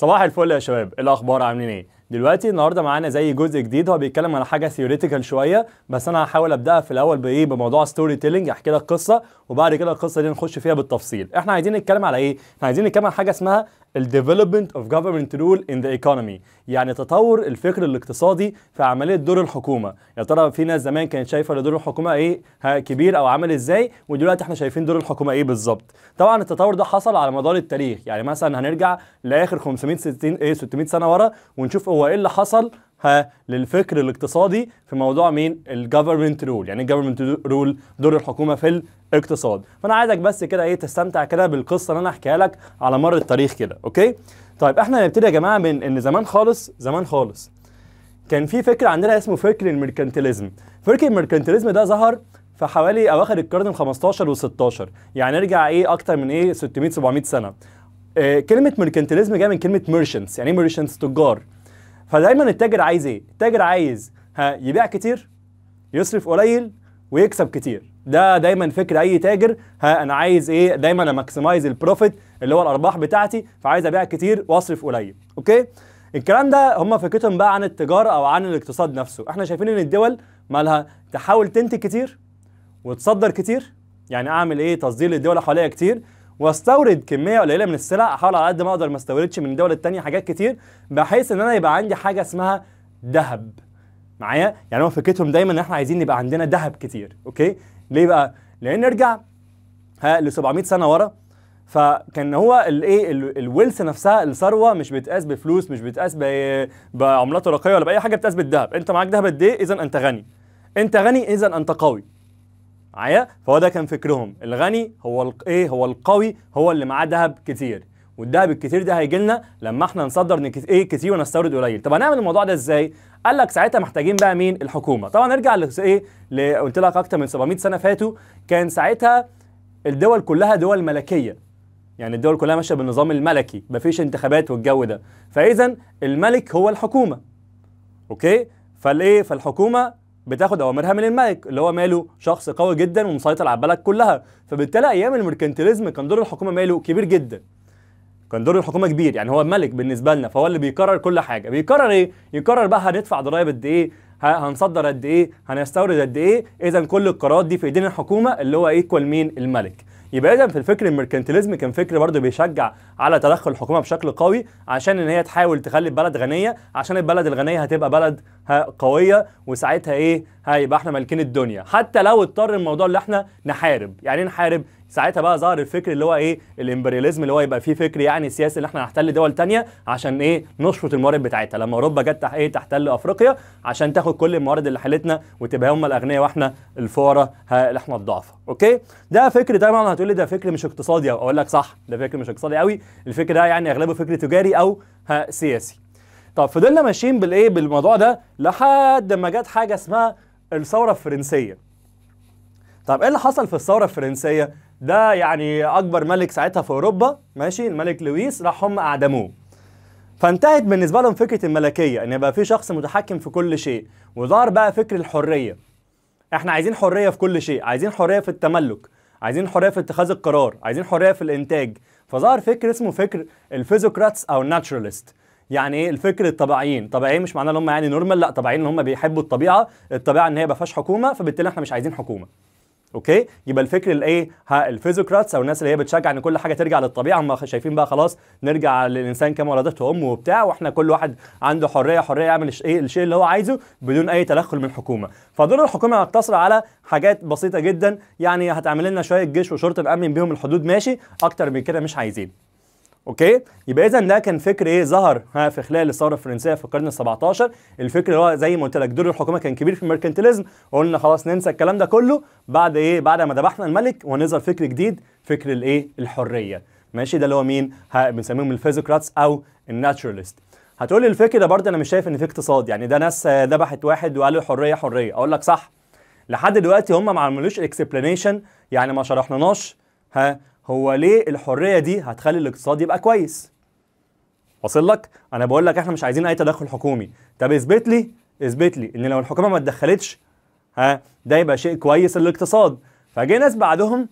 صباح الفل يا شباب إيه الاخبار عاملين ايه دلوقتي النهارده معانا زي جزء جديد هو بيتكلم على حاجه ثيوريتيكال شويه بس انا هحاول ابداها في الاول بايه بموضوع ستوري تيلينج احكي لك قصه وبعد كده القصه دي نخش فيها بالتفصيل احنا عايزين نتكلم على ايه احنا عايزين نتكلم على حاجه اسمها ال development of government rule in the economy يعني تطور الفكر الاقتصادي في عملية دور الحكومة يا ترى في ناس زمان كانت شايفة دور الحكومة ايه كبير او عامل ازاي ودلوقتي احنا شايفين دور الحكومة ايه بالظبط طبعا التطور ده حصل على مدار التاريخ يعني مثلا هنرجع لاخر 560 ايه 600 سنة ورا ونشوف هو ايه اللي حصل ها للفكر الاقتصادي في موضوع مين الجفرمنت رول يعني الجفرمنت رول دور الحكومه في الاقتصاد فانا عايزك بس كده ايه تستمتع كده بالقصه اللي انا احكيها لك على مر التاريخ كده اوكي طيب احنا هنبتدي يا جماعه من ان زمان خالص زمان خالص كان في فكر عندنا اسمه فكر الميركانتيليزم فكر الميركانتيليزم ده ظهر في حوالي اواخر القرن ال15 وال16 يعني ارجع ايه اكتر من ايه 600 700 سنه آه، كلمه ميركانتيليزم جايه من كلمه ميرشنتس يعني ايه ميرشنتس تجار فدايما التاجر عايز ايه؟ التاجر عايز ها يبيع كتير يصرف قليل ويكسب كتير ده دايما فكر اي تاجر ها انا عايز ايه دايما اماكسمايز البروفيت اللي هو الارباح بتاعتي فعايز ابيع كتير واصرف قليل اوكي الكلام ده هم فكرتهم بقى عن التجاره او عن الاقتصاد نفسه احنا شايفين ان الدول مالها تحاول تنتج كتير وتصدر كتير يعني اعمل ايه تصدير للدول حواليا كتير واستورد كميه قليله من السلع احاول على قد ما اقدر ما استوردش من دول الثانيه حاجات كتير بحيث ان انا يبقى عندي حاجه اسمها ذهب معايا يعني هو فكرتهم دايما ان احنا عايزين يبقى عندنا ذهب كتير اوكي ليه بقى لان نرجع ل 700 سنه ورا فكان هو الايه الويلث نفسها الثروه مش بتقاس بفلوس مش بتقاس بعملات ورقيه ولا باي حاجه بتقاس بالذهب انت معاك ذهب قد ايه اذا انت غني انت غني اذا انت قوي معايا فهو ده كان فكرهم الغني هو ايه هو القوي هو اللي معاه ذهب كتير والذهب الكتير ده هيجي لنا لما احنا نصدر ايه كتير ونستورد قليل طب هنعمل الموضوع ده ازاي قال لك ساعتها محتاجين بقى مين الحكومه طبعا نرجع لايه قلت لك اكتر من 700 سنه فاتوا كان ساعتها الدول كلها دول ملكيه يعني الدول كلها ماشيه بالنظام الملكي مفيش انتخابات والجو ده فاذا الملك هو الحكومه اوكي فالايه فالحكومه بتاخد اوامرها من الملك اللي هو ماله شخص قوي جدا ومسيطر على البلد كلها فبالتالي ايام الميركنتيليزم كان دور الحكومه ماله كبير جدا كان دور الحكومه كبير يعني هو الملك بالنسبه لنا فهو اللي بيقرر كل حاجه بيقرر ايه يقرر بقى هندفع ضرائب قد ايه هنصدر قد ايه هنستورد قد ايه اذا كل القرارات دي في ايدين الحكومه اللي هو ايكوال مين الملك يبقى اذا في الفكر الميركنتيليزم كان فكر برضه بيشجع على تدخل الحكومه بشكل قوي عشان ان هي تحاول تخلي البلد غنيه عشان البلد الغنيه هتبقى بلد قويه وساعتها ايه هيبقى احنا مالكين الدنيا حتى لو اضطر الموضوع اللي احنا نحارب يعني إيه نحارب ساعتها بقى ظهر الفكر اللي هو ايه الامبرياليزم اللي هو يبقى فيه فكر يعني سياسي ان احنا نحتل دول تانية عشان ايه نشفط الموارد بتاعتها لما اوروبا جت ايه تحتل افريقيا عشان تاخد كل الموارد اللي حالتنا وتبقى هم الاغنياء واحنا الفقراء اللي احنا الضعفاء اوكي ده فكر طبعا هتقول لي ده فكر مش اقتصادي او اقول لك صح ده فكر مش اقتصادي قوي الفكر ده يعني اغلبه فكر تجاري او سياسي طب فضلنا ماشيين بالايه بالموضوع ده لحد ما جت حاجه اسمها الثوره الفرنسيه طب ايه اللي حصل في الثوره الفرنسيه ده يعني اكبر ملك ساعتها في اوروبا ماشي الملك لويس راح هم اعدموه فانتهت بالنسبه لهم فكره الملكيه ان يبقى في شخص متحكم في كل شيء وظهر بقى فكر الحريه احنا عايزين حريه في كل شيء عايزين حريه في التملك عايزين حريه في اتخاذ القرار عايزين حريه في الانتاج فظهر فكر اسمه فكر الفيزوكراتس او الناتشراليست يعني ايه الفكر الطبيعيين طبيعيين مش معناه ان هم يعني نورمال لا طبيعيين ان هم بيحبوا الطبيعه الطبيعه ان هي ما فيهاش حكومه فبالتالي احنا مش عايزين حكومه اوكي يبقى الفكر الايه الفيزوكراتس او الناس اللي هي بتشجع ان كل حاجه ترجع للطبيعه هم شايفين بقى خلاص نرجع للانسان كما ولدته امه وبتاع واحنا كل واحد عنده حريه حريه يعمل ايه الشيء اللي هو عايزه بدون اي تدخل من الحكومه فدور الحكومه هيقتصر على حاجات بسيطه جدا يعني هتعمل لنا شويه جيش وشرطه نامن بيهم الحدود ماشي اكتر من كده مش عايزين اوكي يبقى اذا ده كان فكر ايه ظهر ها في خلال الثوره الفرنسيه في القرن ال17 الفكر اللي هو زي ما قلت لك دور الحكومه كان كبير في الميركنتيليزم قلنا خلاص ننسى الكلام ده كله بعد ايه بعد ما ذبحنا الملك ونظهر فكر جديد فكر الايه الحريه ماشي ده اللي هو مين بنسميهم الفيزوكراتس او الناتشوراليست هتقولي الفكر ده برضه انا مش شايف ان في اقتصاد يعني ده ناس ذبحت واحد وقالوا حريه حريه اقول لك صح لحد دلوقتي هم ما عملوش اكسبلانيشن يعني ما شرحناش ها هو ليه الحريه دي هتخلي الاقتصاد يبقى كويس واصل لك انا بقول لك احنا مش عايزين اي تدخل حكومي طب اثبت لي اثبت لي ان لو الحكومه ما اتدخلتش ها ده يبقى شيء كويس للاقتصاد فجي ناس بعدهم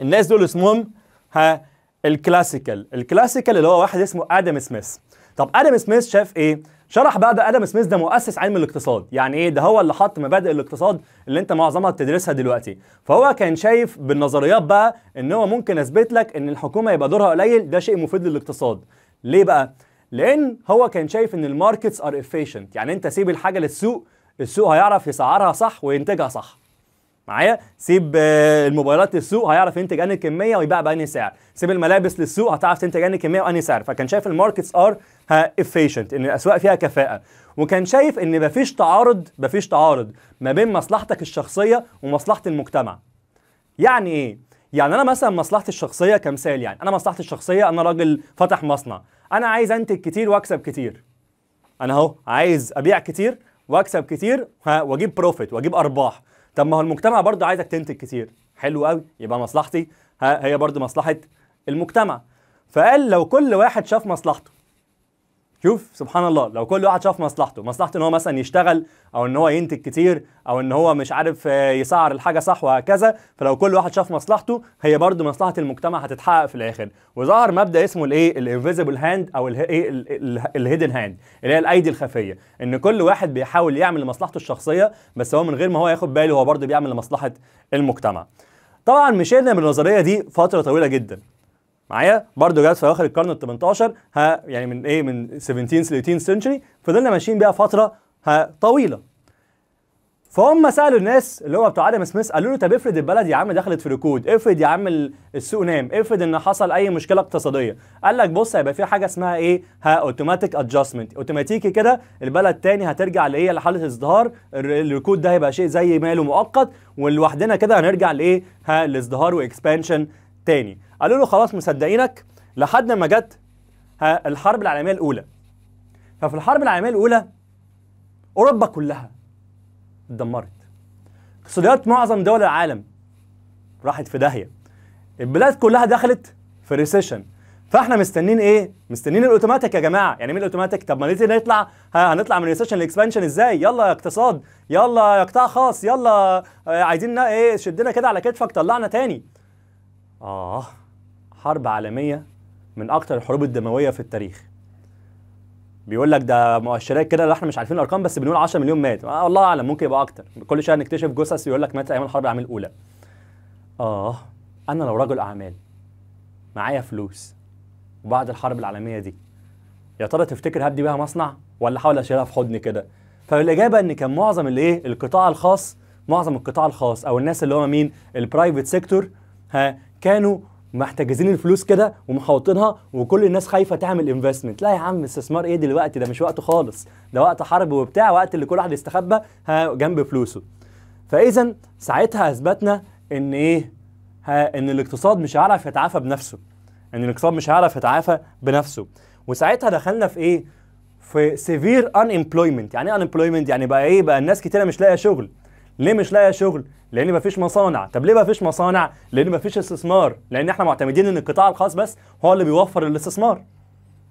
الناس دول اسمهم ها الكلاسيكال الكلاسيكال اللي هو واحد اسمه ادم سميث طب ادم سميث شاف ايه شرح بقى ده ادم سميث ده مؤسس علم الاقتصاد يعني ايه ده هو اللي حط مبادئ الاقتصاد اللي انت معظمها بتدرسها دلوقتي فهو كان شايف بالنظريات بقى ان هو ممكن اثبت لك ان الحكومه يبقى دورها قليل ده شيء مفيد للاقتصاد ليه بقى لان هو كان شايف ان الماركتس ار افيشنت يعني انت سيب الحاجه للسوق السوق هيعرف يسعرها صح وينتجها صح معايا سيب آه، الموبايلات للسوق هيعرف ينتج انهي كميه ويباع بانهي سعر سيب الملابس للسوق هتعرف تنتج انهي كميه وانهي سعر فكان شايف الماركتس ار افيشنت ان الاسواق فيها كفاءه وكان شايف ان مفيش تعارض مفيش تعارض ما بين مصلحتك الشخصيه ومصلحه المجتمع يعني ايه يعني انا مثلا مصلحتي الشخصيه كمثال يعني انا مصلحتي الشخصيه انا راجل فتح مصنع انا عايز انتج كتير واكسب كتير انا اهو عايز ابيع كتير واكسب كتير واجيب بروفيت واجيب ارباح طب ما هو المجتمع برضه عايزك تنتج كتير حلو قوي يبقى مصلحتي هي برضه مصلحه المجتمع فقال لو كل واحد شاف مصلحته شوف سبحان الله لو كل واحد شاف مصلحته مصلحته ان هو مثلا يشتغل او ان هو ينتج كتير او ان هو مش عارف آه، يسعر الحاجه صح وهكذا فلو كل واحد شاف مصلحته هي برضه مصلحه المجتمع هتتحقق في الاخر وظهر مبدا اسمه الايه الانفيزبل هاند او الايه الهيدن هاند اللي هي الايدي الخفيه ان كل واحد بيحاول يعمل لمصلحته الشخصيه بس هو من غير ما هو ياخد باله هو برضه بيعمل لمصلحه المجتمع طبعا مشينا بالنظريه دي فتره طويله جدا معايا برضه جت في اواخر القرن ال 18 ها يعني من ايه من 17 ل 18 سنتشري فضلنا ماشيين بيها فتره ها طويله فهم سالوا الناس اللي هو بتوع ادم سميث قالوا له طب افرض البلد يا عم دخلت في ركود افرض يا عم السوق نام افرض ان حصل اي مشكله اقتصاديه قال لك بص هيبقى في حاجه اسمها ايه ها اوتوماتيك ادجستمنت اوتوماتيكي كده البلد تاني هترجع لايه لحاله ازدهار الركود ده هيبقى شيء زي ماله مؤقت ولوحدنا كده هنرجع لايه ها الازدهار واكسبانشن تاني قالوا له خلاص مصدقينك لحد ما جت الحرب العالميه الاولى ففي الحرب العالميه الاولى اوروبا كلها اتدمرت اقتصاديات معظم دول العالم راحت في داهيه البلاد كلها دخلت في ريسيشن فاحنا مستنين ايه مستنين الاوتوماتيك يا جماعه يعني مين الاوتوماتيك طب ما نطلع هنطلع من ريسيشن الاكسبانشن ازاي يلا يا اقتصاد يلا يا قطاع خاص يلا آه، عايزين ايه شدنا كده على كتفك طلعنا تاني اه حرب عالميه من اكتر الحروب الدمويه في التاريخ بيقول لك ده مؤشرات كده اللي احنا مش عارفين الارقام بس بنقول 10 مليون مات آه الله اعلم ممكن يبقى اكتر كل شويه نكتشف جثث يقول لك مات ايام الحرب العالميه الاولى اه انا لو رجل اعمال معايا فلوس وبعد الحرب العالميه دي يا ترى تفتكر هبدي بيها مصنع ولا احاول اشيلها في حضني كده فالاجابه ان كان معظم الايه القطاع الخاص معظم القطاع الخاص او الناس اللي هم مين البرايفت سيكتور ها كانوا محتجزين الفلوس كده ومحوطينها وكل الناس خايفه تعمل انفستمنت لا يا عم استثمار ايه دلوقتي ده مش وقته خالص ده وقت حرب وبتاع وقت اللي كل واحد يستخبى جنب فلوسه فاذا ساعتها اثبتنا ان ايه ان الاقتصاد مش هيعرف يتعافى بنفسه ان الاقتصاد مش هيعرف يتعافى بنفسه وساعتها دخلنا في ايه في سيفير ان امبلويمنت يعني ايه ان امبلويمنت يعني بقى ايه بقى الناس كتيره مش لاقيه شغل ليه مش لاقيه شغل لان مفيش مصانع طب ليه مفيش مصانع لان مفيش استثمار لان احنا معتمدين ان القطاع الخاص بس هو اللي بيوفر الاستثمار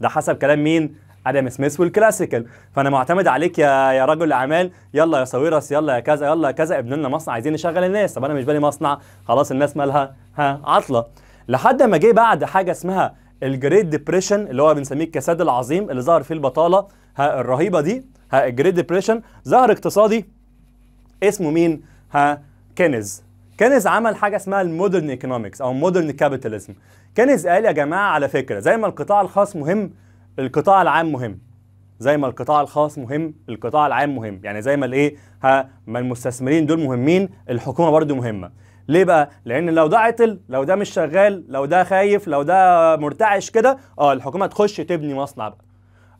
ده حسب كلام مين ادم سميث والكلاسيكال فانا معتمد عليك يا يا رجل اعمال يلا يا ساويرس يلا يا كذا يلا يا كذا ابن لنا مصنع عايزين نشغل الناس طب انا مش بالي مصنع خلاص الناس مالها ها عطله لحد ما جه بعد حاجه اسمها الجريت ديبريشن اللي هو بنسميه الكساد العظيم اللي ظهر فيه البطاله ها الرهيبه دي ها الجريت ديبريشن ظهر اقتصادي اسمه مين؟ ها كينز كينز عمل حاجه اسمها المودرن ايكونومكس او مودرن كابيتاليزم كينز قال يا جماعه على فكره زي ما القطاع الخاص مهم القطاع العام مهم زي ما القطاع الخاص مهم القطاع العام مهم يعني زي ما الايه ها ما المستثمرين دول مهمين الحكومه برضو مهمه ليه بقى لان لو ده عطل لو ده مش شغال لو ده خايف لو ده مرتعش كده اه الحكومه تخش تبني مصنع بقى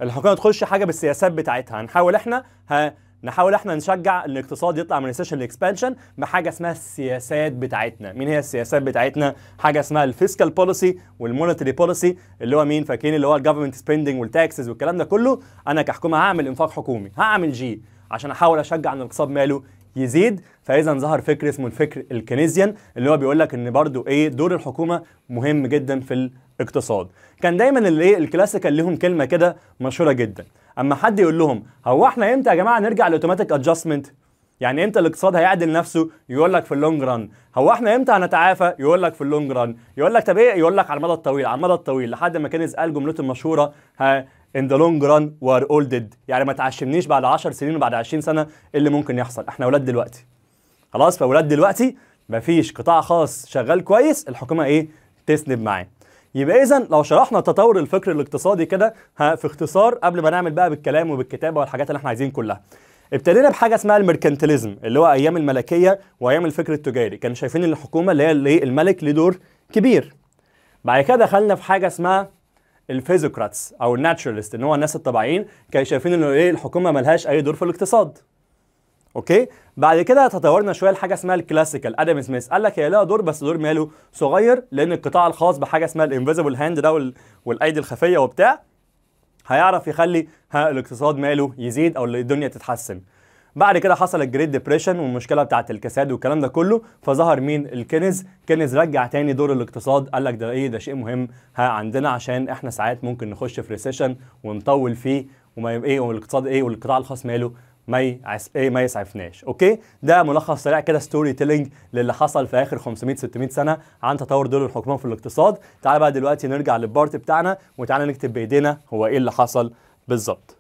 الحكومه تخش حاجه بالسياسات بتاعتها هنحاول احنا ها نحاول احنا نشجع ان الاقتصاد يطلع من السيشن اكسبانشن بحاجه اسمها السياسات بتاعتنا مين هي السياسات بتاعتنا حاجه اسمها الفيسكال بوليسي والمونيتري بوليسي اللي هو مين فاكرين اللي هو الجفرمنت سبيندنج والتاكسز والكلام ده كله انا كحكومه هعمل انفاق حكومي هعمل جي عشان احاول اشجع ان الاقتصاد ماله يزيد فاذا ظهر فكر اسمه الفكر الكنيزيان اللي هو بيقول لك ان برضو ايه دور الحكومه مهم جدا في الاقتصاد كان دايما الايه الكلاسيكال ليهم كلمه كده مشهوره جدا اما حد يقول لهم هو احنا امتى يا جماعه نرجع لاوتوماتيك ادجستمنت يعني امتى الاقتصاد هيعدل نفسه يقول لك في اللونج ران هو احنا امتى هنتعافى يقول لك في اللونج ران يقول لك طب ايه يقول لك على المدى الطويل على المدى الطويل لحد ما كينز قال جملته المشهوره ها ان ذا لونج ران وار ار ديد يعني ما تعشمنيش بعد 10 سنين وبعد 20 سنه ايه اللي ممكن يحصل احنا اولاد دلوقتي خلاص فاولاد دلوقتي مفيش قطاع خاص شغال كويس الحكومه ايه تسند معاه يبقى اذا لو شرحنا تطور الفكر الاقتصادي كده في اختصار قبل ما نعمل بقى بالكلام وبالكتابه والحاجات اللي احنا عايزين كلها ابتدينا بحاجه اسمها الميركانتيليزم اللي هو ايام الملكيه وايام الفكر التجاري كانوا شايفين ان الحكومه اللي هي إيه، الملك ليه دور كبير بعد كده دخلنا في حاجه اسمها الفيزوكراتس او الناتشرالست ان هو الناس الطبيعيين كانوا شايفين ان ايه الحكومه ملهاش اي دور في الاقتصاد اوكي بعد كده تطورنا شويه لحاجه اسمها الكلاسيكال ادم سميث قال لك هي لها دور بس دور ماله صغير لان القطاع الخاص بحاجه اسمها الانفيزبل هاند ده والايدي الخفيه وبتاع هيعرف يخلي ها الاقتصاد ماله يزيد او الدنيا تتحسن بعد كده حصل الجريت ديبريشن والمشكله بتاعه الكساد والكلام ده كله فظهر مين الكنز كنز رجع تاني دور الاقتصاد قال لك ده ايه ده شيء مهم ها عندنا عشان احنا ساعات ممكن نخش في ريسيشن ونطول فيه وما ايه والاقتصاد ايه والقطاع الخاص ماله ما يعس... ايه ما يسعفناش اوكي ده ملخص سريع كده ستوري تيلينج للي حصل في اخر 500 600 سنه عن تطور دول الحكمان في الاقتصاد تعال بقى دلوقتي نرجع للبارت بتاعنا وتعالى نكتب بايدينا هو ايه اللي حصل بالظبط